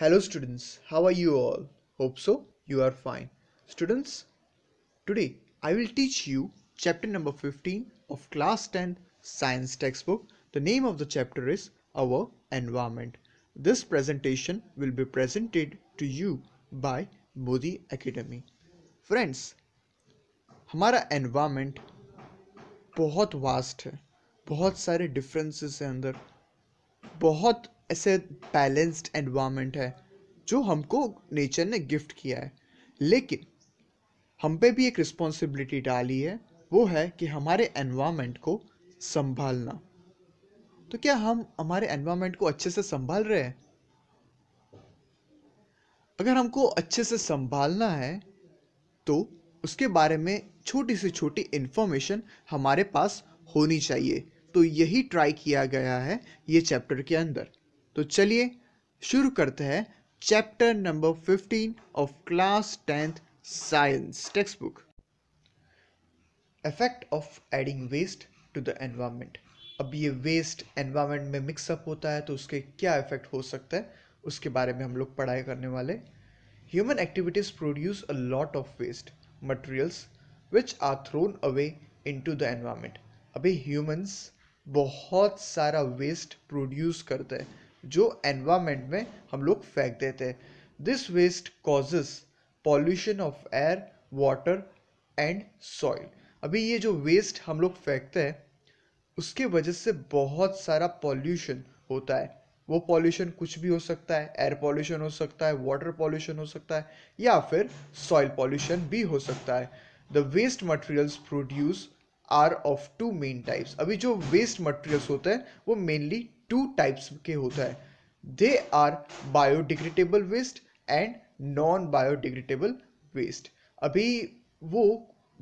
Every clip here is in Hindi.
Hello students, how are you all? Hope so, you are fine. Students, today I will teach you chapter number 15 of class 10 science textbook. The name of the chapter is Our Environment. This presentation will be presented to you by Modi Academy. Friends, हमारा environment बहुत वास्ट है बहुत सारे डिफरेंसेस हैं अंदर बहुत ऐसे बैलेंस्ड एनवायरनमेंट है जो हमको नेचर ने गिफ्ट किया है लेकिन हम पे भी एक रिस्पॉन्सिबिलिटी डाली है वो है कि हमारे एनवायरनमेंट को संभालना तो क्या हम हमारे एनवायरनमेंट को अच्छे से संभाल रहे हैं अगर हमको अच्छे से संभालना है तो उसके बारे में छोटी से छोटी इन्फॉर्मेशन हमारे पास होनी चाहिए तो यही ट्राई किया गया है ये चैप्टर के अंदर तो चलिए शुरू करते हैं chapter number fifteen of class tenth science textbook effect of adding waste to the environment अब ये वेस्ट एनवायरनमेंट में मिक्सअप होता है तो उसके क्या इफेक्ट हो सकता है उसके बारे में हम लोग पढ़ाई करने वाले human activities produce a lot of waste materials which are thrown away into the environment अभी ह्यूमन्स बहुत सारा वेस्ट प्रोड्यूस करते हैं जो एनवायरमेंट में हम लोग फेंक देते हैं this waste causes pollution of air water and soil अभी ये जो वेस्ट हम लोग फेंकते हैं उसके वजह से बहुत सारा पॉल्यूशन होता है वो पॉल्यूशन कुछ भी हो सकता है एयर पॉल्यूशन हो सकता है वाटर पॉल्यूशन हो सकता है या फिर सॉइल पॉल्यूशन भी हो सकता है the waste materials produce are of two main types अभी जो वेस्ट मटेरियल्स होते हैं वो मेनली टू टाइप्स के होता है they are biodegradable waste and non biodegradable waste अभी वो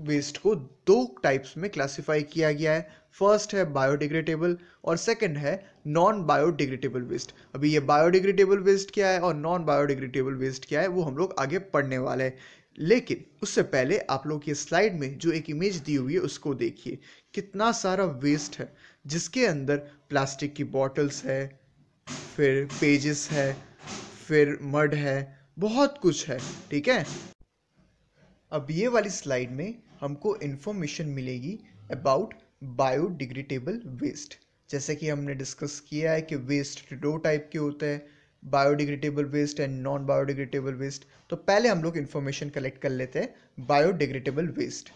वेस्ट को दो टाइप्स में क्लासिफाई किया गया है फर्स्ट है बायोडिग्रेडेबल और सेकंड है नॉन बायोडिग्रेडेबल वेस्ट अभी ये बायोडिग्रेडेबल वेस्ट क्या है और नॉन बायोडिग्रेडेबल वेस्ट क्या है वो हम लोग आगे पढ़ने वाले हैं लेकिन उससे पहले आप लोग ये स्लाइड में जो एक इमेज दी हुई है उसको देखिए कितना सारा वेस्ट है जिसके अंदर प्लास्टिक की बॉटल्स है फिर पेजेस है फिर मड है बहुत कुछ है ठीक है अब ये वाली स्लाइड में हमको इन्फॉर्मेशन मिलेगी अबाउट बायोडिग्रेडेबल वेस्ट जैसे कि हमने डिस्कस किया है कि वेस्ट दो टाइप के होते हैं biodegradable waste and non biodegradable waste तो पहले हम लोग इन्फॉर्मेशन कलेक्ट कर लेते हैं biodegradable waste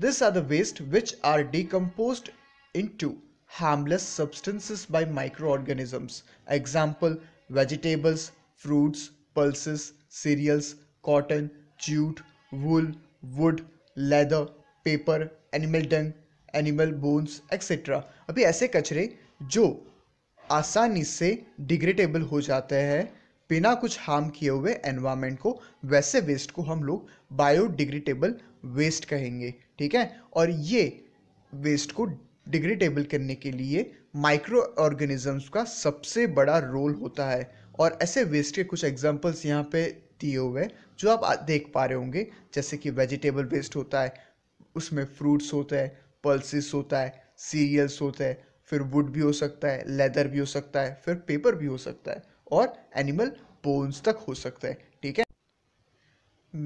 this are the waste which are decompose into harmless substances by microorganisms. Example, vegetables, fruits, pulses, cereals, cotton, jute, wool, wood, leather, paper, animal dung, animal bones, etc. अभी ऐसे कचरे जो आसानी से डिग्रेडेबल हो जाते हैं बिना कुछ हार्म किए हुए एनवायरनमेंट को वैसे वेस्ट को हम लोग बायोडिग्रेडेबल वेस्ट कहेंगे ठीक है और ये वेस्ट को डिग्रेडेबल करने के लिए माइक्रो ऑर्गेनिजम्स का सबसे बड़ा रोल होता है और ऐसे वेस्ट के कुछ एग्जांपल्स यहाँ पे दिए हुए हैं जो आप देख पा रहे होंगे जैसे कि वेजिटेबल वेस्ट होता है उसमें फ्रूट्स होते हैं पल्सिस होता है सीरियल्स होते हैं फिर वुड भी हो सकता है लेदर भी हो सकता है फिर पेपर भी हो सकता है और एनिमल बोन्स तक हो सकता है ठीक है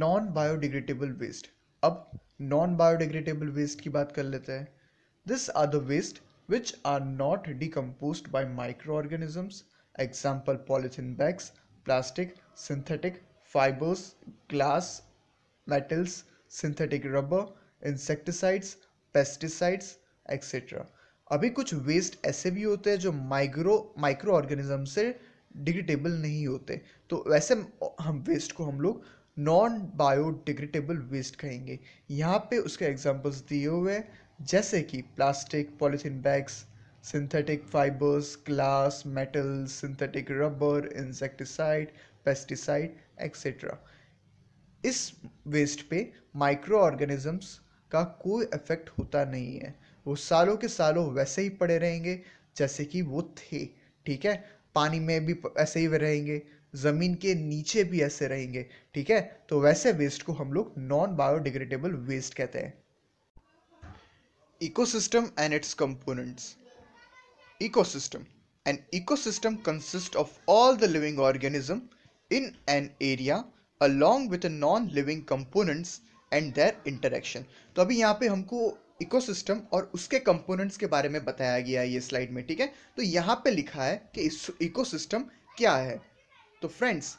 नॉन बायोडिग्रेडेबल वेस्ट अब नॉन बायोडिग्रेडेबल वेस्ट की बात कर लेते हैं These are the waste which are not decomposed by microorganisms, example polythene bags, plastic, synthetic fibers, glass, metals, synthetic rubber, insecticides, pesticides, etc. अभी कुछ वेस्ट ऐसे भी होते हैं जो माइक्रो माइक्रो ऑर्गेनिज्म से डिग्रेडेबल नहीं होते तो वैसे हम वेस्ट को हम लोग नॉन बायोडिग्रेडेबल वेस्ट कहेंगे यहाँ पे उसके एग्जांपल्स दिए हुए हैं जैसे कि plastic polythene bags synthetic fibres glass metal synthetic rubber insecticide pesticide etcetera इस वेस्ट पे माइक्रो ऑर्गेनिजम्स का कोई इफेक्ट होता नहीं है वो सालों के सालों वैसे ही पड़े रहेंगे जैसे कि वो थे ठीक है पानी में भी ऐसे ही रहेंगे ज़मीन के नीचे भी ऐसे रहेंगे ठीक है तो वैसे वेस्ट को हम लोग नॉन बायोडिग्रेडेबल वेस्ट कहते हैं Ecosystem and its components. Ecosystem. An ecosystem consists of all the living organism in an area along with non-living components and their interaction तो अभी यहाँ पे हमको इकोसिस्टम और उसके कंपोनेंट्स के बारे में बताया गया है ये स्लाइड में ठीक है तो यहाँ पे लिखा है कि इस इकोसिस्टम क्या है तो फ्रेंड्स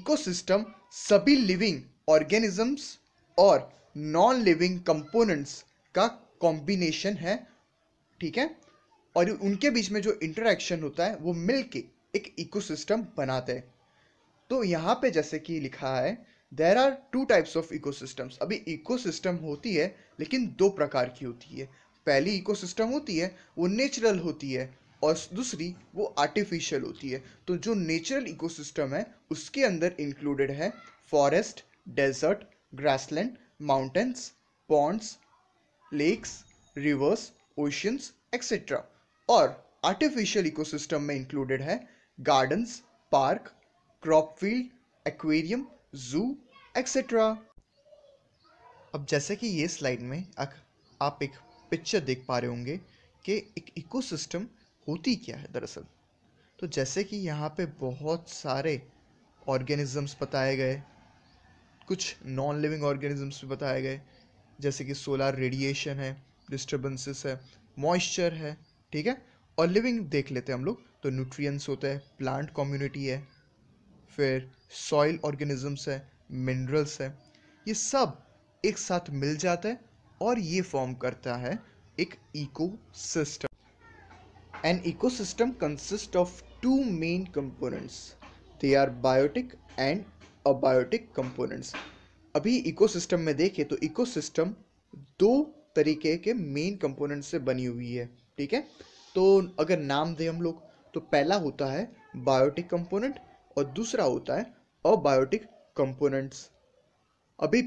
इकोसिस्टम सभी लिविंग ऑर्गेनिजम्स और नॉन लिविंग कंपोनेंट्स का कॉम्बिनेशन है ठीक है और उनके बीच में जो इंटरेक्शन होता है वो मिल के एक इकोसिस्टम बनाते हैं तो यहाँ पे जैसे कि लिखा है there are two types of ecosystems अभी इकोसिस्टम होती है लेकिन दो प्रकार की होती है पहली इकोसिस्टम होती है वो नेचुरल होती है और दूसरी वो आर्टिफिशियल होती है तो जो नेचुरल इकोसिस्टम है उसके अंदर इंक्लूडेड है forest desert grassland mountains ponds lakes rivers oceans etcetera और आर्टिफिशियल इकोसिस्टम में इंक्लूडेड है gardens park crop field aquarium zoo etcetera अब जैसे कि ये स्लाइड में आप एक पिक्चर देख पा रहे होंगे कि एक इकोसिस्टम होती क्या है दरअसल तो जैसे कि यहाँ पे बहुत सारे ऑर्गेनिजम्स बताए गए कुछ नॉन लिविंग ऑर्गेनिजम्स भी बताए गए जैसे कि सोलार रेडिएशन है डिस्टर्बेंसेस है मॉइस्चर है ठीक है और लिविंग देख लेते हैं हम लोग तो न्यूट्रिएंट्स होते हैं प्लांट कम्युनिटी है फिर सॉइल ऑर्गेनिजम्स है मिनरल्स है ये सब एक साथ मिल जाता है और ये फॉर्म करता है एक ecosystem an ecosystem consist of two main components they are biotic and abiotic components अभी इकोसिस्टम में देखें तो इकोसिस्टम दो तरीके के मेन कंपोनेंट से बनी हुई है ठीक है तो अगर नाम दें हम लोग तो पहला होता है बायोटिक कंपोनेंट और दूसरा होता है अबायोटिक कंपोनेंट्स अभी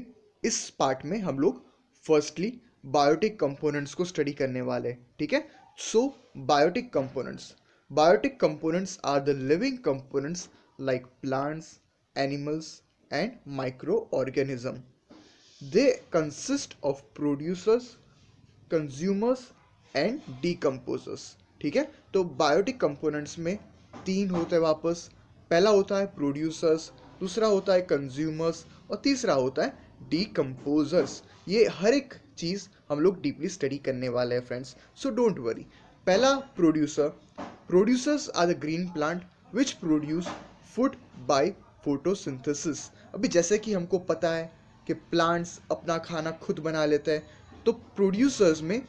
इस पार्ट में हम लोग फर्स्टली बायोटिक कंपोनेंट्स को स्टडी करने वाले ठीक है so biotic components biotic components are the living components like plants animals and organism They consist of producers, consumers and decomposers ठीक है तो बायोटिक कंपोनेंट्स में तीन होते हैं वापस पहला होता है प्रोड्यूसर्स दूसरा होता है कंज्यूमर्स और तीसरा होता है डीकम्पोजर्स ये हर एक चीज़ हम लोग डीपली स्टडी करने वाले हैं फ्रेंड्स सो डोंट वरी पहला producer producers are the green plant which produce food by photosynthesis अभी जैसे कि हमको पता है कि प्लांट्स अपना खाना खुद बना लेते हैं तो प्रोड्यूसर्स में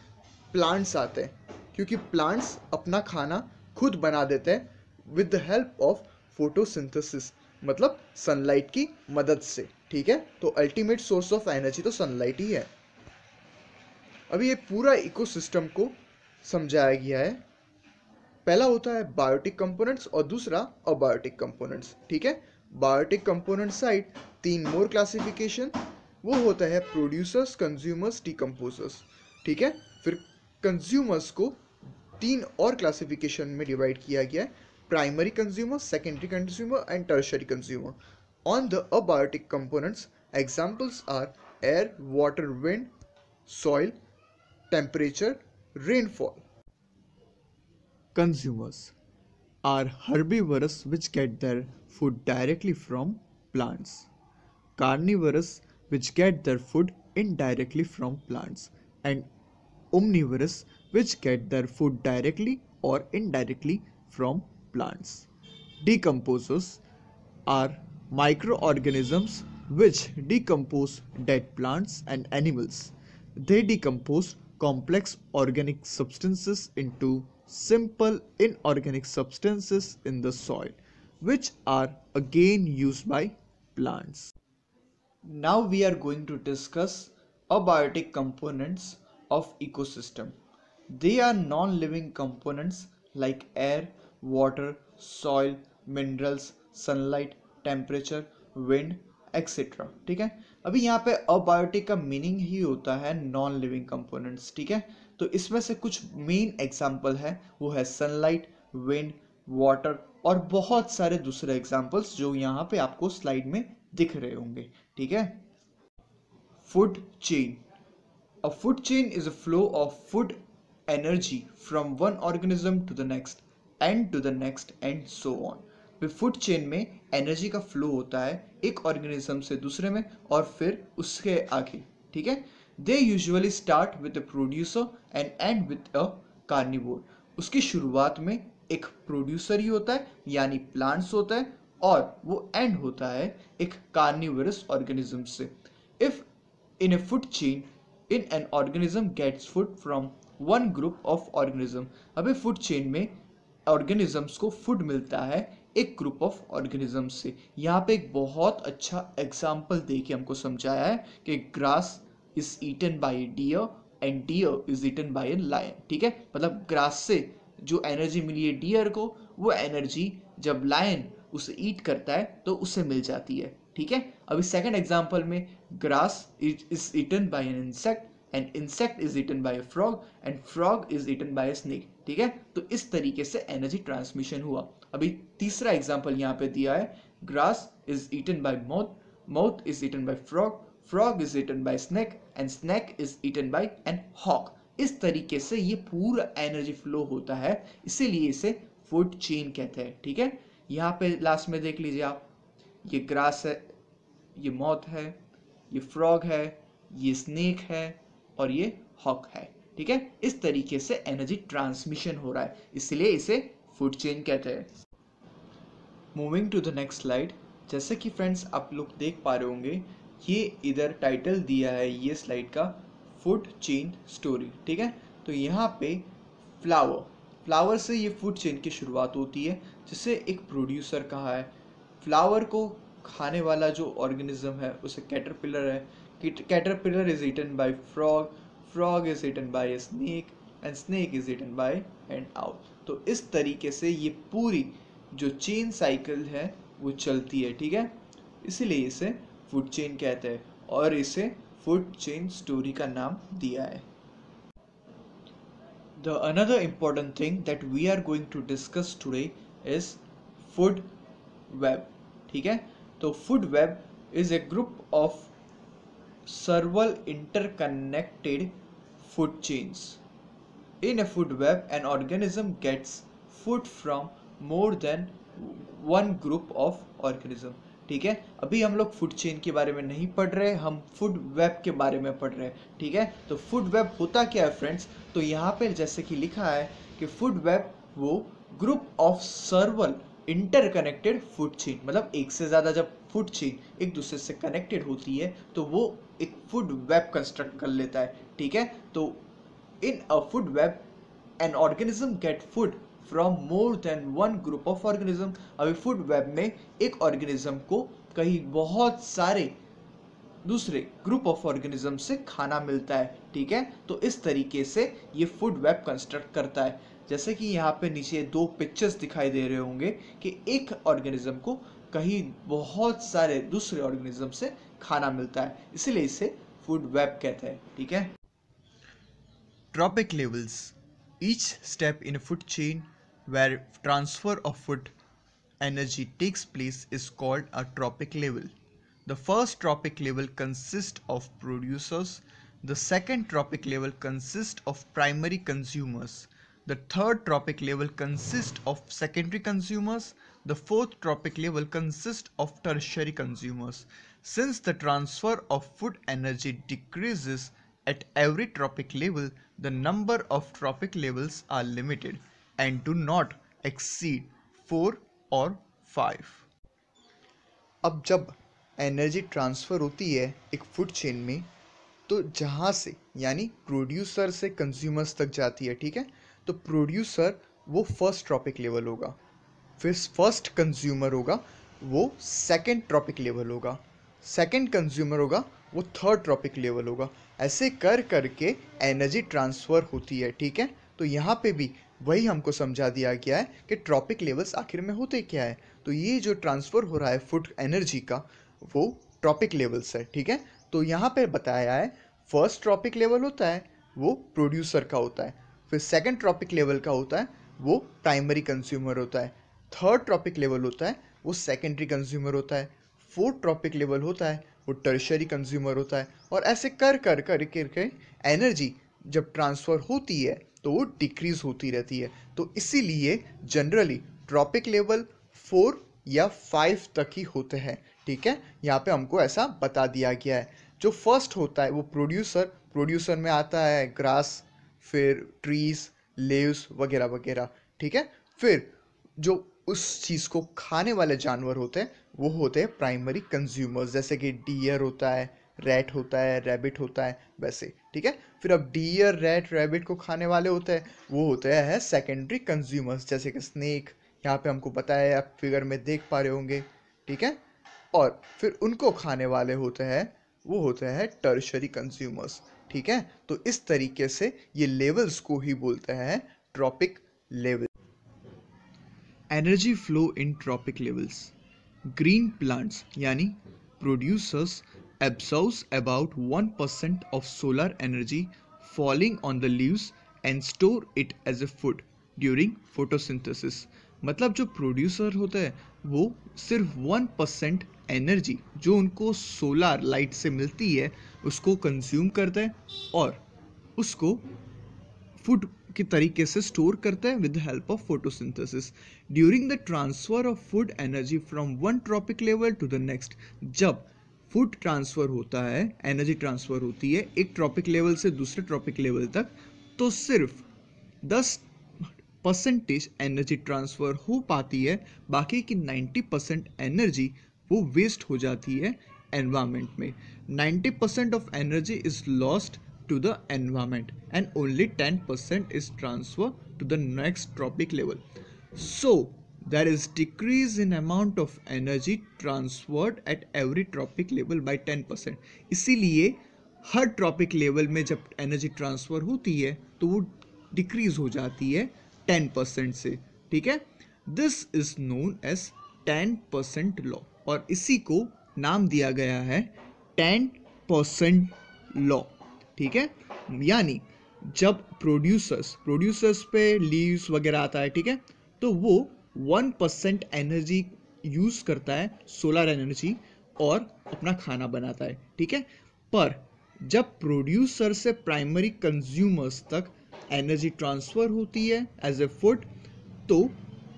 प्लांट्स आते हैं क्योंकि प्लांट्स अपना खाना खुद बना देते हैं with the help of photosynthesis मतलब सनलाइट की मदद से ठीक है तो अल्टीमेट सोर्स ऑफ एनर्जी तो सनलाइट ही है अभी ये पूरा इकोसिस्टम को समझाया गया है पहला होता है बायोटिक कंपोनेंट्स और दूसरा अबायोटिक कंपोनेंट्स ठीक है बायोटिक कंपोनेंट साइड तीन मोर क्लासिफिकेशन वो होता है प्रोड्यूसर्स कंज्यूमर्स डिकम्पोजर्स ठीक है फिर कंज्यूमर्स को तीन और क्लासिफिकेशन में डिवाइड किया गया है primary consumer secondary consumer and tertiary consumer on the abiotic components examples are air water wind soil temperature rainfall consumers are herbivorous which get their food directly from plants, carnivorous which get their food indirectly from plants, and omnivorous which get their food directly or indirectly from plants. Decomposers are microorganisms which decompose dead plants and animals. They decompose complex organic substances into simple inorganic substances in the soil which are again used by plants. Now we are going to discuss abiotic components of ecosystem. They are non-living components like air, water, soil, minerals, sunlight, temperature, wind, etc ठीक है अभी यहाँ पे अबायोटिक का मीनिंग ही होता है नॉन लिविंग कंपोनेंट्स ठीक है तो इसमें से कुछ मेन एग्जाम्पल है वो है सनलाइट विंड वाटर और बहुत सारे दूसरे एग्जाम्पल्स जो यहाँ पे आपको स्लाइड में दिख रहे होंगे ठीक है food chain a food chain is a flow of food energy from one organism to the next and to the next and so on food chain में एनर्जी का फ्लो होता है एक ऑर्गेनिज्म से दूसरे में और फिर उसके आगे ठीक है they usually start with a producer and end with a carnivore उसकी शुरुआत में एक प्रोड्यूसर ही होता है यानी प्लांट्स होता है और वो एंड होता है एक कार्निवरस ऑर्गेनिज्म से if in a food chain in an organism gets food from one group of organism अभी फूड चेन में ऑर्गेनिजम्स को फूड मिलता है एक ग्रुप ऑफ ऑर्गेनिज्म से यहाँ पे एक बहुत अच्छा एग्जाम्पल दे के हमको समझाया है कि grass is eaten by deer and deer is eaten by a lion ठीक है मतलब ग्रास से जो एनर्जी मिली है डियर को वो एनर्जी जब लायन उसे ईट करता है तो उसे मिल जाती है ठीक है अभी सेकंड एग्जांपल में grass is eaten by an insect and insect is eaten by frog and frog is eaten by snake ठीक है तो इस तरीके से एनर्जी ट्रांसमिशन हुआ अभी तीसरा एग्जाम्पल यहाँ पे दिया है grass is eaten by moth moth is eaten by frog frog is eaten by snake and snake is eaten by an hawk इस तरीके से ये पूरा एनर्जी फ्लो होता है इसीलिए इसे फूड चेन कहते हैं ठीक है यहाँ पे लास्ट में देख लीजिए आप ये ग्रास है ये मौत है ये फ्रॉग है ये स्नेक है और ये हॉक है ठीक है इस तरीके से एनर्जी ट्रांसमिशन हो रहा है इसलिए इसे फूड चेन कहते हैं moving to the next slide जैसे कि फ्रेंड्स आप लोग देख पा रहे होंगे ये इधर टाइटल दिया है ये स्लाइड का फूड चेन स्टोरी ठीक है तो यहाँ पे फ्लावर फ्लावर से ये फूड चेन की शुरुआत होती है जिसे एक प्रोड्यूसर कहा है फ्लावर को खाने वाला जो ऑर्गेनिज्म है उसे कैटरपिलर है caterpillar is eaten by frog frog is eaten by snake and snake is eaten by and out तो इस तरीके से ये पूरी जो चेन साइकिल है वो चलती है ठीक है इसीलिए इसे फूड चेन कहते हैं और इसे फूड चेन स्टोरी का नाम दिया है the another important thing that we are going to discuss today is food web ठीक है तो food web is a group of several interconnected food chains in a food web an organism gets food from more than one group of organism ठीक है अभी हम लोग फूड चेन के बारे में नहीं पढ़ रहे हम फूड वेब के बारे में पढ़ रहे हैं ठीक है तो फूड वेब होता क्या है फ्रेंड्स तो यहाँ पर जैसे कि लिखा है कि फूड वेब वो group of several interconnected food chain मतलब एक से ज़्यादा जब फूड चेन एक दूसरे से कनेक्टेड होती है तो वो एक फूड वेब कंस्ट्रक्ट कर लेता है ठीक है तो in a food web an organism get food from more than one group of organism अभी फूड वेब में एक ऑर्गेनिज्म को कहीं बहुत सारे दूसरे ग्रुप ऑफ ऑर्गेनिज्म से खाना मिलता है ठीक है तो इस तरीके से ये फूड वेब कंस्ट्रक्ट करता है जैसे कि यहाँ पे नीचे दो पिक्चर्स दिखाई दे रहे होंगे कि एक ऑर्गेनिज्म को कहीं बहुत सारे दूसरे ऑर्गेनिज्म से खाना मिलता है इसीलिए इसे फूड वेब कहते हैं ठीक है trophic levels each step in food chain where transfer of food energy takes place is called a tropic level. The first tropic level consists of producers, the second tropic level consists of primary consumers, the third tropic level consists of secondary consumers, the fourth tropic level consists of tertiary consumers. Since the transfer of food energy decreases at every tropic level, the number of tropic levels are limited. and do not exceed four और फाइव अब जब एनर्जी ट्रांसफ़र होती है एक फूड चेन में तो जहाँ से यानी प्रोड्यूसर से कंज्यूमर्स तक जाती है ठीक है तो प्रोड्यूसर वो फर्स्ट ट्रॉपिक लेवल होगा फिर फर्स्ट कंज्यूमर होगा वो सेकंड ट्रॉपिक लेवल होगा सेकंड कंज्यूमर होगा वो थर्ड ट्रॉपिक लेवल होगा ऐसे कर करके एनर्जी ट्रांसफ़र होती है ठीक है तो यहाँ पे भी वही हमको समझा दिया गया है कि ट्रॉपिक लेवल्स आखिर में होते क्या है तो ये जो ट्रांसफ़र हो रहा है फूड एनर्जी का वो ट्रॉपिक लेवल्स है ठीक है तो यहाँ पर बताया है फर्स्ट ट्रॉपिक लेवल होता है वो प्रोड्यूसर का होता है फिर सेकेंड ट्रॉपिक लेवल का होता है वो प्राइमरी कंज्यूमर होता है थर्ड ट्रॉपिक लेवल होता है वो सेकेंडरी कंज्यूमर होता है फोर्थ ट्रॉपिक लेवल होता है वो टर्शरी कंज्यूमर होता है और ऐसे कर कर कर कर एनर्जी जब ट्रांसफ़र होती है तो वो डिक्रीज़ होती रहती है तो इसीलिए जनरली ट्रॉपिक लेवल फोर या फाइव तक ही होते हैं ठीक है यहाँ पे हमको ऐसा बता दिया गया है जो फर्स्ट होता है वो प्रोड्यूसर प्रोड्यूसर में आता है ग्रास फिर ट्रीज लेव्स वगैरह वगैरह ठीक है फिर जो उस चीज़ को खाने वाले जानवर होते हैं वो होते हैं प्राइमरी कंज्यूमर्स जैसे कि डियर होता है रैट होता है रैबिट होता है वैसे ठीक है फिर अब डियर रेड रैबिट को खाने वाले होते हैं वो होते हैं है सेकेंडरी कंज्यूमर्स जैसे कि स्नेक यहाँ पे हमको पता है आप फिगर में देख पा रहे होंगे ठीक है और फिर उनको खाने वाले होते हैं वो होते हैं टर्शरी कंज्यूमर्स ठीक है तो इस तरीके से ये लेवल्स को ही बोलते हैं trophic level energy flow in trophic levels green plants यानी producers absorbs about 1% of solar energy falling on the leaves and store it as a food during photosynthesis मतलब जो प्रोड्यूसर होता है वो सिर्फ वन परसेंट एनर्जी जो उनको सोलार लाइट से मिलती है उसको कंज्यूम करता है और उसको फूड के तरीके से स्टोर करता है with help of photosynthesis during the transfer of food energy from one trophic level to the next जब फूड ट्रांसफ़र होता है एनर्जी ट्रांसफ़र होती है एक ट्रॉपिक लेवल से दूसरे ट्रॉपिक लेवल तक तो सिर्फ दस परसेंटेज एनर्जी ट्रांसफ़र हो पाती है बाकी की नाइन्टी परसेंट एनर्जी वो वेस्ट हो जाती है एनवायरमेंट में ninety percent of energy is lost the the and only ten percent is transfer to the next trophic level so there is decrease in amount of energy transferred at every trophic level by ten percent इसीलिए हर ट्रॉपिक लेवल में जब एनर्जी ट्रांसफ़र होती है तो वो डिक्रीज हो जाती है टेन परसेंट से ठीक है this is known as ten percent law और इसी को नाम दिया गया है टेन परसेंट लॉ ठीक है यानी जब प्रोड्यूसर्स प्रोड्यूसर्स पे लीव्स वगैरह आता है ठीक है तो वो वन परसेंट एनर्जी यूज़ करता है सोलर एनर्जी और अपना खाना बनाता है ठीक है पर जब प्रोड्यूसर से प्राइमरी कंज्यूमर्स तक एनर्जी ट्रांसफ़र होती है एज ए फूड तो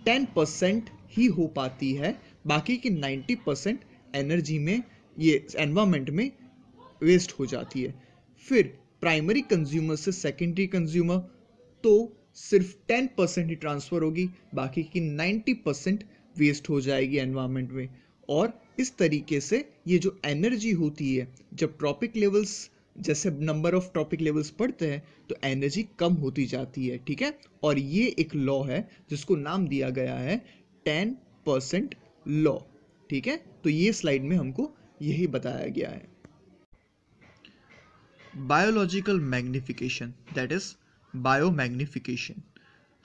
टेन परसेंट ही हो पाती है बाकी की नाइन्टी परसेंट एनर्जी में ये एनवायरमेंट में वेस्ट हो जाती है फिर प्राइमरी कंज्यूमर से सेकेंडरी कंज्यूमर तो सिर्फ 10 परसेंट ही ट्रांसफ़र होगी बाकी की 90 परसेंट वेस्ट हो जाएगी एनवायरनमेंट में और इस तरीके से ये जो एनर्जी होती है जब ट्रॉपिक लेवल्स जैसे नंबर ऑफ ट्रॉपिक लेवल्स पढ़ते हैं तो एनर्जी कम होती जाती है ठीक है और ये एक लॉ है जिसको नाम दिया गया है टेन परसेंट लॉ ठीक है तो ये स्लाइड में हमको यही बताया गया है biological magnification that is biomagnification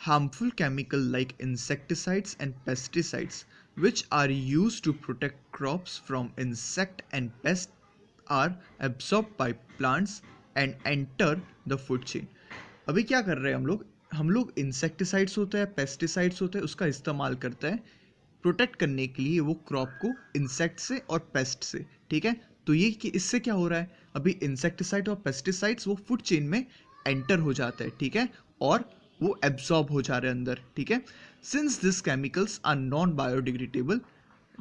harmful chemical like insecticides and pesticides which are used to protect crops from insect and pest are absorbed by plants and enter the food chain अभी क्या कर रहे हैं हम लोग हम लोग इंसेक्टिसाइड्स होते हैं पेस्टिसाइड्स होते हैं उसका इस्तेमाल करते हैं प्रोटेक्ट करने के लिए वो क्रॉप को इंसेक्ट से और पेस्ट से ठीक है तो ये कि इससे क्या हो रहा है अभी इंसेक्टिसाइड और पेस्टिसाइड्स वो फूड चेन में एंटर हो जाता है ठीक है और वो एब्जॉर्ब हो जा रहे हैं अंदर ठीक है since this chemicals are non biodegradable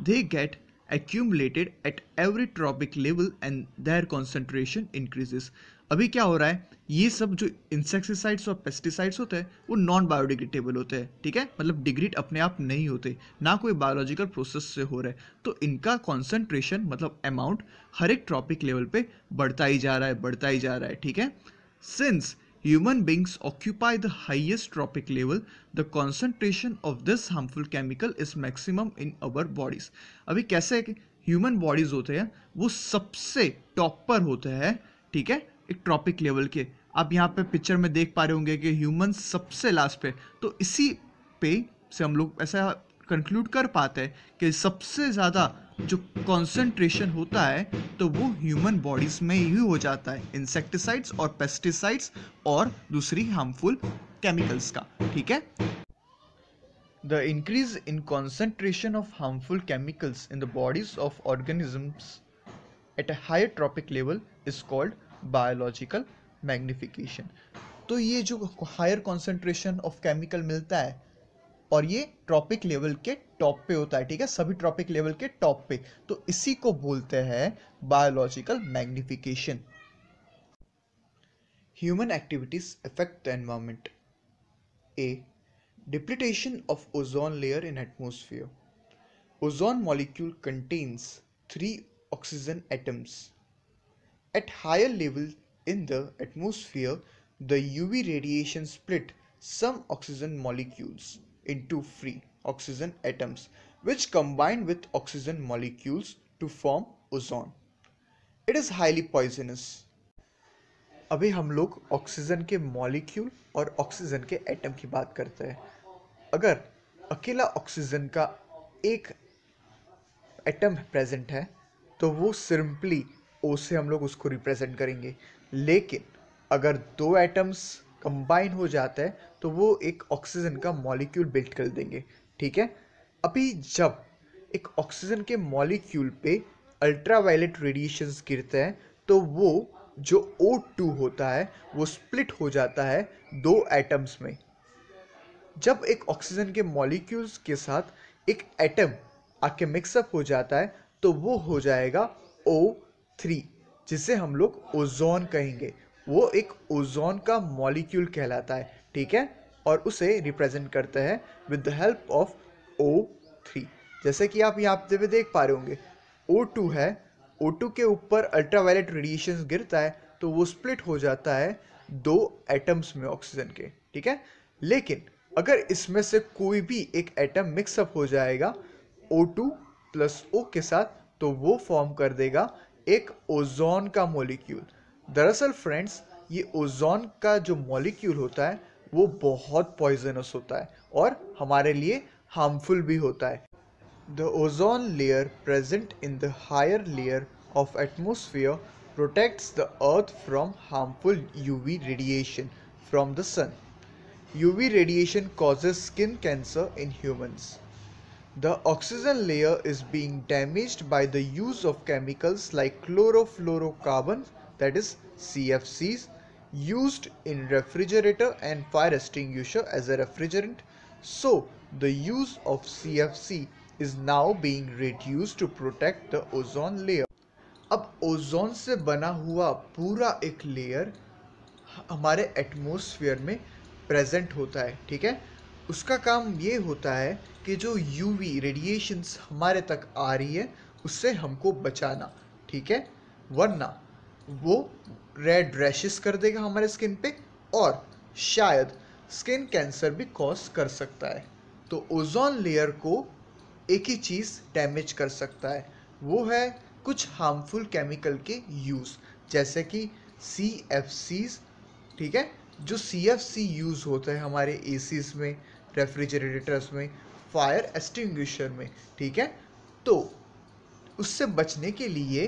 they get accumulated at every trophic level and their concentration increases अभी क्या हो रहा है ये सब जो इंसेक्टिसाइड्स और पेस्टिसाइड्स होते हैं वो नॉन बायोडिग्रेडेबल होते हैं ठीक है मतलब डिग्रेड अपने आप नहीं होते ना कोई बायोलॉजिकल प्रोसेस से हो रहा है तो इनका कॉन्सेंट्रेशन मतलब अमाउंट हर एक ट्रॉपिक लेवल पे बढ़ता ही जा रहा है बढ़ता ही जा रहा है ठीक है Since human beings occupy the highest tropic level, the concentration of this harmful chemical is maximum in our bodies. अभी कैसे है कि ह्यूमन बॉडीज होते हैं वो सबसे टॉप पर होते हैं ठीक है एक ट्रॉपिक लेवल के आप यहाँ पे पिक्चर में देख पा रहे होंगे कि ह्यूमन सबसे लास्ट पे तो इसी पे से हम लोग ऐसा कंक्लूड कर पाते हैं कि सबसे ज़्यादा जो कॉन्सेंट्रेशन होता है तो वो ह्यूमन बॉडीज में ही हो जाता है इंसेक्टिसाइड्स और पेस्टिसाइड्स और दूसरी हार्मफुल केमिकल्स का ठीक है the increase in concentration of harmful chemicals in the bodies of organisms at a higher trophic level is called biological magnification तो ये जो हायर कॉन्सेंट्रेशन ऑफ केमिकल मिलता है और ये ट्रॉपिक लेवल के टॉप पे होता है ठीक है सभी ट्रॉपिक लेवल के टॉप पे तो इसी को बोलते हैं biological magnification human activities effect the environment a depletion of ozone layer in atmosphere ozone molecule contains three oxygen atoms at higher level in the atmosphere the UV radiation split some oxygen molecules into free oxygen atoms which combine with oxygen molecules to form ozone. It is highly poisonous. अभी हम लोग ऑक्सीजन के मॉलिक्यूल और ऑक्सीजन के एटम की बात करते हैं अगर अकेला ऑक्सीजन का एक एटम प्रेजेंट है तो वो सिंपली ओ से हम लोग उसको रिप्रेजेंट करेंगे लेकिन अगर दो एटम्स कंबाइन हो जाता है तो वो एक ऑक्सीजन का मॉलिक्यूल बिल्ड कर देंगे ठीक है अभी जब एक ऑक्सीजन के मॉलिक्यूल पे अल्ट्रावायलेट रेडिएशंस गिरते हैं तो वो जो O2 होता है वो स्प्लिट हो जाता है दो एटम्स में जब एक ऑक्सीजन के मॉलिक्यूल्स के साथ एक एटम आके मिक्सअप हो जाता है तो वो हो जाएगा O3 जिसे हम लोग ओजोन कहेंगे वो एक ओजोन का मॉलिक्यूल कहलाता है ठीक है और उसे रिप्रेजेंट करते हैं with the help of O three जैसे कि आप यहाँ पे देख पा रहे होंगे ओ टू है ओ टू के ऊपर अल्ट्रा वायलेट रेडिएशन गिरता है तो वो स्प्लिट हो जाता है दो एटम्स में ऑक्सीजन के ठीक है लेकिन अगर इसमें से कोई भी एक एटम मिक्सअप हो जाएगा ओ टू प्लस ओ के साथ तो वो फॉर्म कर देगा एक ओजोन का मोलिक्यूल दरअसल फ्रेंड्स ये ओजोन का जो मॉलिक्यूल होता है वो बहुत पॉइजनस होता है और हमारे लिए हार्मफुल भी होता है the ozone layer present in the higher layer of atmosphere protects the earth from harmful UV radiation from the sun UV radiation causes skin cancer in humans. The oxygen layer is being damaged by the use of chemicals like chlorofluorocarbons that is CFCs used in refrigerator and fire extinguisher as a refrigerant. So the use of CFC is now being reduced to protect the ozone layer. अब ओजोन से बना हुआ पूरा एक लेयर हमारे एटमॉस्फेयर में प्रेजेंट होता है ठीक है उसका काम ये होता है कि जो यूवी रेडिएशंस हमारे तक आ रही है उससे हमको बचाना ठीक है वरना वो रेड रैशेस कर देगा हमारे स्किन पे और शायद स्किन कैंसर भी कॉज कर सकता है तो ओजोन लेयर को एक ही चीज़ डैमेज कर सकता है वो है कुछ हार्मफुल केमिकल के यूज़ जैसे कि सी एफ सीज ठीक है जो सी एफ सी यूज़ होता है हमारे ए सीज में रेफ्रिजरेटर्स में फायर एक्सटिंग्विशर में ठीक है तो उससे बचने के लिए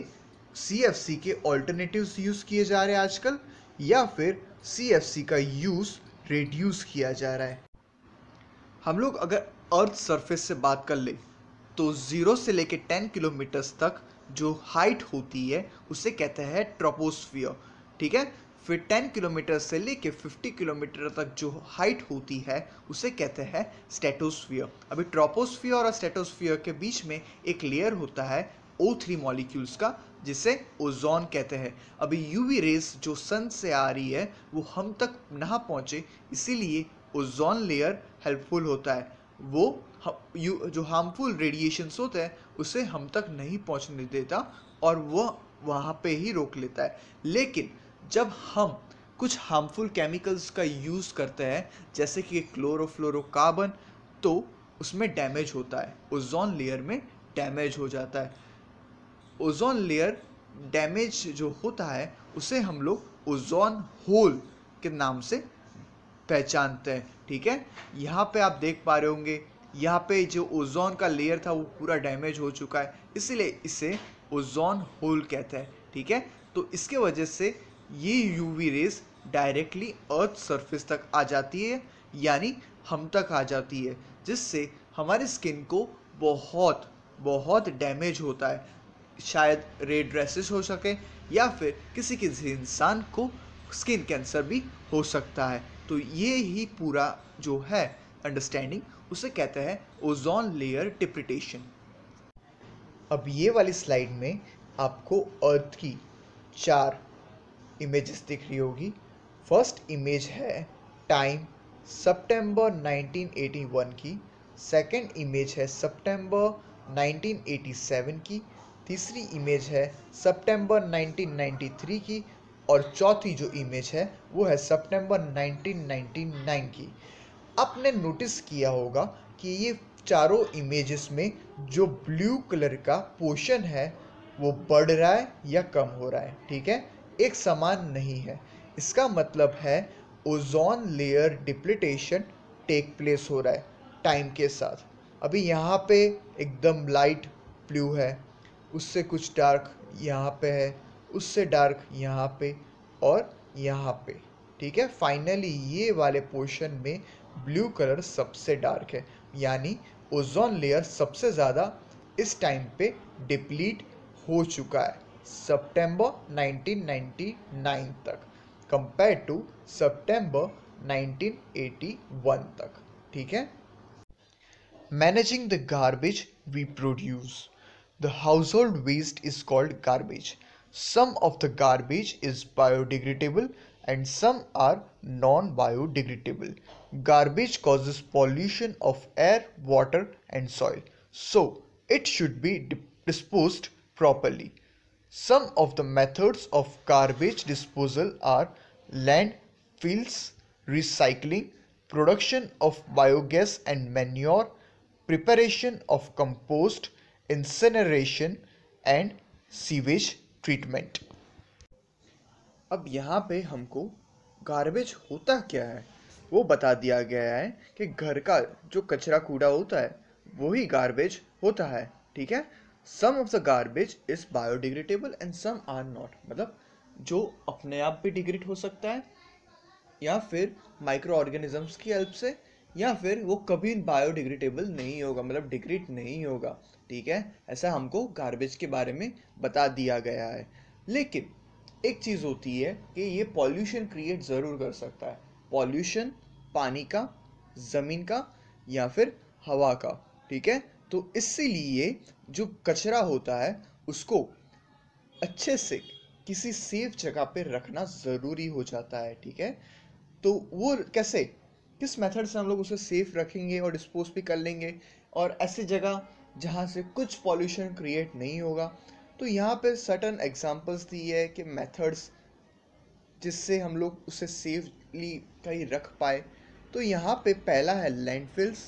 सी के ऑल्टरनेटिव्स यूज़ किए जा रहे हैं आजकल या फिर सी का यूज़ रिड्यूस किया जा रहा है हम लोग अगर अर्थ सरफेस से बात कर ले तो ज़ीरो से लेके टेन किलोमीटर्स तक जो हाइट होती है उसे कहते हैं ट्रोपोस्फियर ठीक है फिर टेन किलोमीटर से लेके फिफ्टी किलोमीटर तक जो हाइट होती है उसे कहते हैं स्टेटोस्फियर अभी ट्रोपोस्फियर और स्टेटोस्फियर के बीच में एक लेयर होता है ओ थ्री मॉलिक्यूल्स का जिसे ओजोन कहते हैं अभी यूवी रेस जो सन से आ रही है वो हम तक ना पहुँचे इसीलिए ओजोन लेयर हेल्पफुल होता है वो यू जो हार्मफुल रेडिएशंस होते हैं उसे हम तक नहीं पहुंचने देता और वह वहाँ पे ही रोक लेता है लेकिन जब हम कुछ हार्मफुल केमिकल्स का यूज़ करते हैं जैसे कि क्लोरोफ्लोरोकार्बन तो उसमें डैमेज होता है ओजोन लेयर में डैमेज हो जाता है ओजोन लेयर डैमेज जो होता है उसे हम लोग ओजोन होल के नाम से पहचानते हैं ठीक है यहाँ पे आप देख पा रहे होंगे यहाँ पे जो ओजोन का लेयर था वो पूरा डैमेज हो चुका है इसलिए इसे ओजोन होल कहते हैं ठीक है तो इसके वजह से ये UV rays directly earth surface तक आ जाती है यानी हम तक आ जाती है जिससे हमारी स्किन को बहुत बहुत डैमेज होता है शायद रेड ड्रेसेस हो सके या फिर किसी किसी इंसान को स्किन कैंसर भी हो सकता है तो ये ही पूरा जो है अंडरस्टैंडिंग उसे कहते हैं ओजोन लेयर डिप्रिटेशन अब ये वाली स्लाइड में आपको अर्थ की चार इमेजेस दिख रही होगी फर्स्ट इमेज है टाइम सितंबर 1981 की सेकंड इमेज है सितंबर 1987 की तीसरी इमेज है सितंबर 1993 की और चौथी जो इमेज है वो है सितंबर 1999 की आपने नोटिस किया होगा कि ये चारों इमेजेस में जो ब्लू कलर का पोर्शन है वो बढ़ रहा है या कम हो रहा है ठीक है एक समान नहीं है इसका मतलब है ozone layer depletion take place हो रहा है टाइम के साथ अभी यहाँ पे एकदम लाइट ब्लू है उससे कुछ डार्क यहाँ पे है उससे डार्क यहाँ पे और यहाँ पे ठीक है फाइनली ये वाले पोर्शन में ब्लू कलर सबसे डार्क है यानी ओजोन लेयर सबसे ज़्यादा इस टाइम पे डिप्लीट हो चुका है सितंबर 1999 तक कंपेयर टू सितंबर 1981 तक ठीक है managing the garbage we produce The household waste is called garbage. Some of the garbage is biodegradable and some are non-biodegradable. Garbage causes pollution of air, water and soil. So it should be disposed properly. Some of the methods of garbage disposal are landfills, recycling, production of biogas and manure, preparation of compost, incineration and sewage treatment अब यहाँ पे हमको गार्बेज होता क्या है वो बता दिया गया है कि घर का जो कचरा कूड़ा होता है वही गार्बेज होता है ठीक है some of the garbage is biodegradable and some are not मतलब जो अपने आप भी डिग्रेड हो सकता है या फिर माइक्रो ऑर्गेनिजम्स की हेल्प से या फिर वो कभी बायोडिग्रेडेबल नहीं होगा मतलब डिग्रेड नहीं होगा ठीक है ऐसा हमको गार्बेज के बारे में बता दिया गया है लेकिन एक चीज़ होती है कि ये पॉल्यूशन क्रिएट ज़रूर कर सकता है पॉल्यूशन पानी का ज़मीन का या फिर हवा का ठीक है तो इसीलिए जो कचरा होता है उसको अच्छे से किसी सेफ जगह पे रखना ज़रूरी हो जाता है ठीक है तो वो कैसे किस मेथड से हम लोग उसे सेफ रखेंगे और डिस्पोज भी कर लेंगे और ऐसी जगह जहाँ से कुछ पॉल्यूशन क्रिएट नहीं होगा तो यहाँ पे सर्टन एग्जांपल्स दिए है कि मेथड्स जिससे हम लोग उसे सेफली कहीं रख पाए तो यहाँ पे पहला है लैंडफिल्स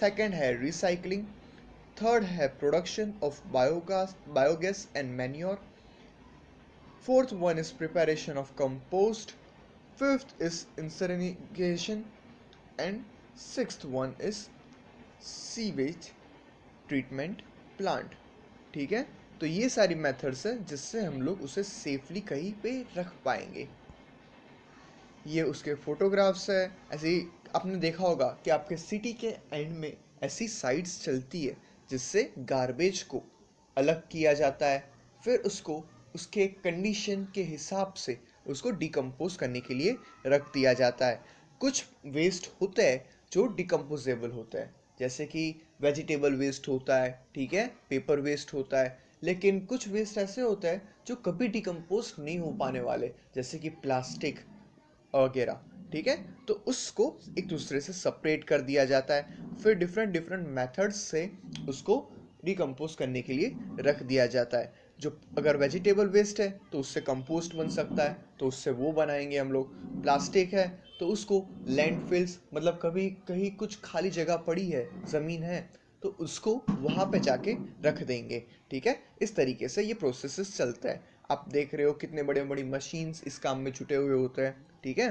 सेकंड है रिसाइकलिंग थर्ड है production of biogas biogas and manure fourth one is preparation of compost fifth is incineration and sixth one is sewage treatment plant ठीक है तो ये सारी मेथड्स हैं जिससे हम लोग उसे सेफली कहीं पे रख पाएंगे ये उसके फोटोग्राफ्स है ऐसे आपने देखा होगा कि आपके सिटी के एंड में ऐसी साइट्स चलती है जिससे गार्बेज को अलग किया जाता है फिर उसको उसके कंडीशन के हिसाब से उसको डिकम्पोज करने के लिए रख दिया जाता है कुछ वेस्ट होते हैं जो डिकम्पोजेबल होता है जैसे कि वेजिटेबल वेस्ट होता है ठीक है पेपर वेस्ट होता है लेकिन कुछ वेस्ट ऐसे होते हैं जो कभी डिकम्पोज नहीं हो पाने वाले जैसे कि प्लास्टिक वगैरह ठीक है तो उसको एक दूसरे से सेपरेट कर दिया जाता है फिर डिफरेंट डिफरेंट मेथड्स से उसको डिकम्पोज करने के लिए रख दिया जाता है जो अगर वेजिटेबल वेस्ट है तो उससे कंपोस्ट बन सकता है तो उससे वो बनाएंगे हम लोग प्लास्टिक है तो उसको लैंडफिल्स मतलब कभी कहीं कुछ खाली जगह पड़ी है ज़मीन है तो उसको वहाँ पे जाके रख देंगे ठीक है इस तरीके से ये प्रोसेस चलता है आप देख रहे हो कितने बड़े बड़ी मशीन्स इस काम में छुटे हुए होते हैं ठीक है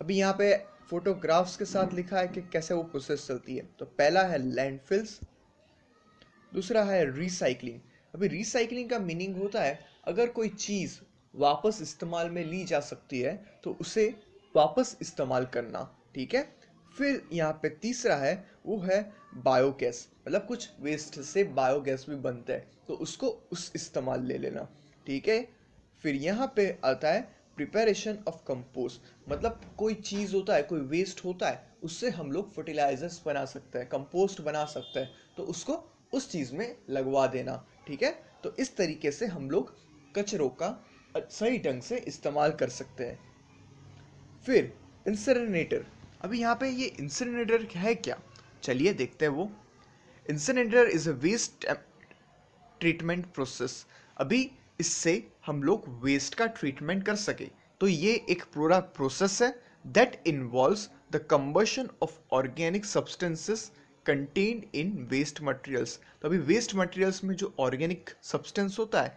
अभी यहाँ पे फोटोग्राफ्स के साथ लिखा है कि कैसे वो प्रोसेस चलती है तो पहला है लैंडफिल्स दूसरा है रिसाइकलिंग अभी रिसाइकलिंग का मीनिंग होता है अगर कोई चीज़ वापस इस्तेमाल में ली जा सकती है तो उसे वापस इस्तेमाल करना ठीक है फिर यहाँ पे तीसरा है वो है बायोगैस मतलब कुछ वेस्ट से बायोगैस भी बनता है तो उसको उस इस्तेमाल ले लेना ठीक है फिर यहाँ पे आता है प्रिपरेशन ऑफ कंपोस्ट मतलब कोई चीज़ होता है कोई वेस्ट होता है उससे हम लोग फर्टिलाइजर्स बना सकते हैं कंपोस्ट बना सकते हैं तो उसको उस चीज़ में लगवा देना ठीक है तो इस तरीके से हम लोग कचरों का सही ढंग से इस्तेमाल कर सकते हैं फिर इंसरेनेटर अभी यहाँ पे ये इंसरनेटर है क्या चलिए देखते हैं वो incinerator is a waste treatment process अभी इससे हम लोग वेस्ट का ट्रीटमेंट कर सके तो ये एक पूरा प्रोसेस है that involve the combustion of organic substances contain in waste materials तो अभी वेस्ट मटेरियल्स में जो ऑर्गेनिक सब्सटेंस होता है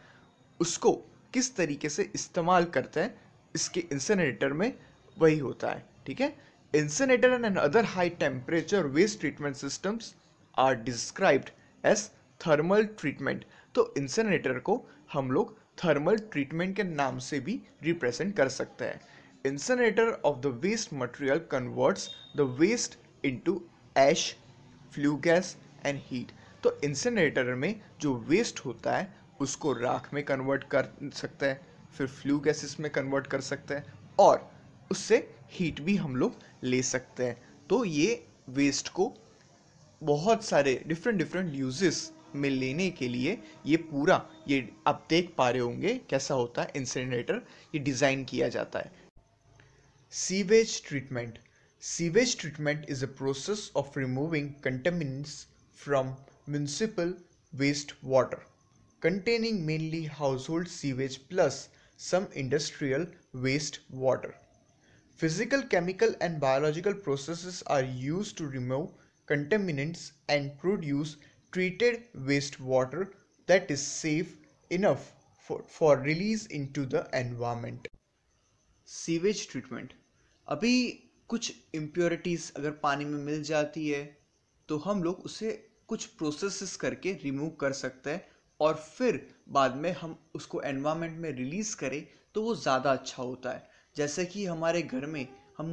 उसको किस तरीके से इस्तेमाल करते हैं इसके इंसनेटर में वही होता है ठीक है incinerator and other high temperature waste treatment systems are described as thermal treatment तो इंसनेटर को हम लोग थर्मल ट्रीटमेंट के नाम से भी रिप्रेजेंट कर सकते हैं incinerator of the waste material converts the waste into ash flue gas and heat तो इंसनेटर में जो वेस्ट होता है उसको राख में कन्वर्ट कर सकता है फिर फ्लू गैसेस में कन्वर्ट कर सकते हैं और उससे हीट भी हम लोग ले सकते हैं तो ये वेस्ट को बहुत सारे डिफरेंट डिफरेंट यूजेस में लेने के लिए ये पूरा ये आप देख पा रहे होंगे कैसा होता है इंसिनरेटर ये डिज़ाइन किया जाता है sewage treatment sewage treatment is a process of removing contaminants from municipal waste water containing mainly household sewage plus some industrial waste water. Physical, chemical and biological processes are used to remove contaminants and produce treated waste water that is safe enough for, for release into the environment. Sewage treatment अभी कुछ इम्प्योरिटीज़ अगर पानी में मिल जाती है तो हम लोग उसे कुछ प्रोसेसेस करके रिमूव कर सकते हैं और फिर बाद में हम उसको एनवामेंट में रिलीज़ करें तो वो ज़्यादा अच्छा होता है जैसे कि हमारे घर में हम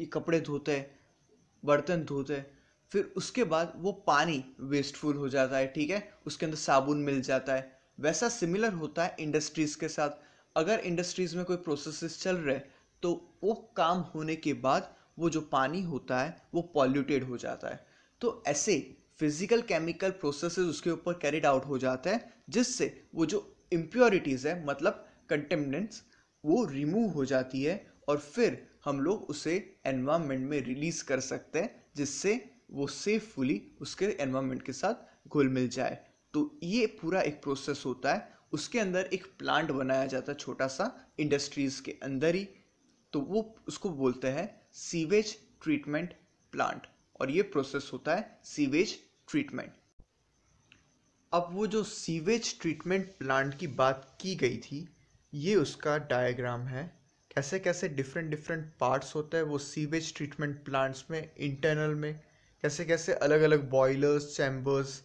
ये कपड़े धोते हैं बर्तन धोते हैं फिर उसके बाद वो पानी वेस्टफुल हो जाता है ठीक है उसके अंदर साबुन मिल जाता है वैसा सिमिलर होता है इंडस्ट्रीज़ के साथ अगर इंडस्ट्रीज़ में कोई प्रोसेस चल रहे तो वो काम होने के बाद वो जो पानी होता है वो पॉल्यूटेड हो जाता है तो ऐसे फिजिकल केमिकल प्रोसेसेस उसके ऊपर कैरिड आउट हो जाते हैं जिससे वो जो इम्प्योरिटीज़ है मतलब कंटेमेंट्स वो रिमूव हो जाती है और फिर हम लोग उसे एनवामेंट में रिलीज़ कर सकते हैं जिससे वो सेफफुली उसके एनवामेंट के साथ घुल मिल जाए तो ये पूरा एक प्रोसेस होता है उसके अंदर एक प्लांट बनाया जाता है छोटा सा इंडस्ट्रीज़ के अंदर ही तो वो उसको बोलते हैं सीवेज ट्रीटमेंट प्लांट और ये प्रोसेस होता है सीवेज ट्रीटमेंट अब वो जो सीवेज ट्रीटमेंट प्लांट की बात की गई थी ये उसका डायग्राम है कैसे कैसे डिफरेंट डिफरेंट पार्ट्स होते हैं वो सीवेज ट्रीटमेंट प्लांट्स में इंटरनल में कैसे कैसे अलग अलग बॉयलर्स चैम्बर्स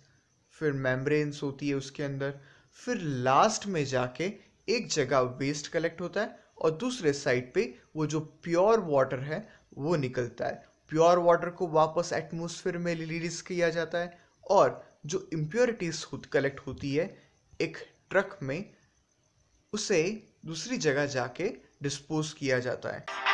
फिर मेम्ब्रेन्स होती है उसके अंदर फिर लास्ट में जाके एक जगह वेस्ट कलेक्ट होता है और दूसरे साइड पे वो जो प्योर वाटर है वो निकलता है प्योर वाटर को वापस एटमोसफेयर में रिलीज किया जाता है और जो इम्प्योरिटीज कलेक्ट होती है एक ट्रक में उसे दूसरी जगह जाके डिस्पोज किया जाता है